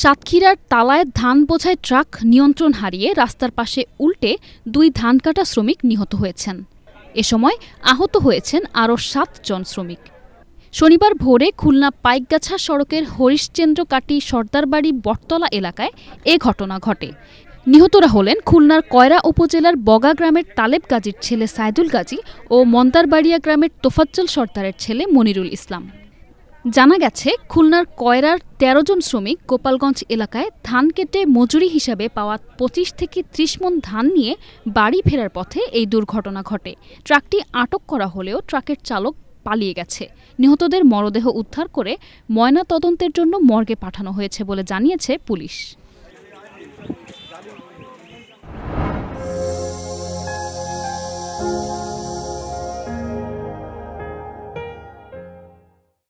সাতক্ষীরার তালায় ধান বোঝায় ট্রাক নিয়ন্ত্রণ হারিয়ে রাস্তার পাশে উল্টে দুই ধান কাটা শ্রমিক নিহত হয়েছেন এ সময় আহত হয়েছেন আরও সাতজন শ্রমিক শনিবার ভোরে খুলনা পাইকগাছা সড়কের হরিশ্চন্দ্র কাটি সর্দারবাড়ি বটতলা এলাকায় এ ঘটনা ঘটে নিহতরা হলেন খুলনার কয়রা উপজেলার বগা গ্রামের তালেব গাজীর ছেলে সাইদুল গাজী ও মন্দারবাড়িয়া গ্রামের তোফাজ্জল সর্দারের ছেলে মনিরুল ইসলাম জানা গেছে খুলনার কয়রার ১৩ জন শ্রমিক গোপালগঞ্জ এলাকায় ধান কেটে মজুরি হিসাবে পাওয়া পঁচিশ থেকে ত্রিশ মন ধান নিয়ে বাড়ি ফেরার পথে এই দুর্ঘটনা ঘটে ট্রাকটি আটক করা হলেও ট্রাকের চালক পালিয়ে গেছে নিহতদের মরদেহ উদ্ধার করে ময়না তদন্তের জন্য মর্গে পাঠানো হয়েছে বলে জানিয়েছে পুলিশ thank you